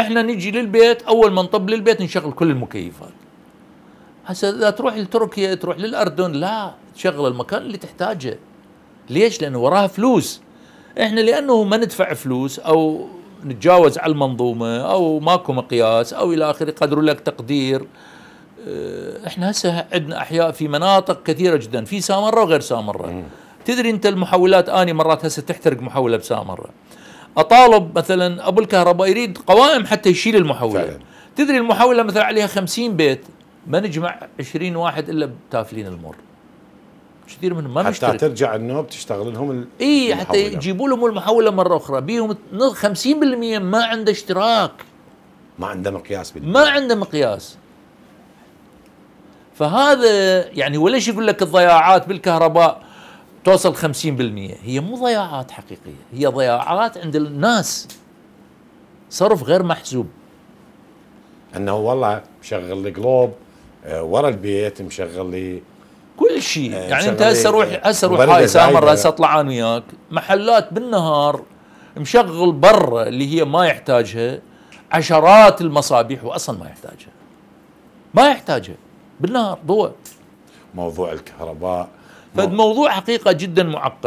احنا نجي للبيت اول ما نطب للبيت نشغل كل المكيفات هسه اذا تروح لتركيا تروح للاردن لا تشغل المكان اللي تحتاجه ليش لانه وراها فلوس احنا لانه ما ندفع فلوس او نتجاوز على المنظومه او ماكو مقياس او الى اخره يقدروا لك تقدير آه، احنا هسه عندنا احياء في مناطق كثيره جدا في سامره وغير سامره تدري انت المحولات اني مرات هسه تحترق محوله بسامره اطالب مثلا ابو الكهرباء يريد قوائم حتى يشيل المحوله فعلا. تدري المحوله مثلا عليها 50 بيت ما نجمع 20 واحد الا بتافلين المر كثير منهم ما حتى ترجع النوب تشتغل لهم اي حتى يجيبوا لهم المحوله مره اخرى بيهم 50% ما عنده اشتراك ما عنده مقياس بالله. ما عنده مقياس فهذا يعني ولا يقول لك الضياعات بالكهرباء توصل 50% هي مو ضياعات حقيقيه هي ضياعات عند الناس صرف غير محسوب انه والله مشغل لي جلوب آه، ورا البيت مشغل لي كل شيء آه، يعني انت هسه روح هسه روح هاي سامر يعني. هسه اطلع انا وياك محلات بالنهار مشغل برا اللي هي ما يحتاجها عشرات المصابيح واصلا ما يحتاجها ما يحتاجها بالنهار ضوء موضوع الكهرباء فالموضوع حقيقة جدا معقد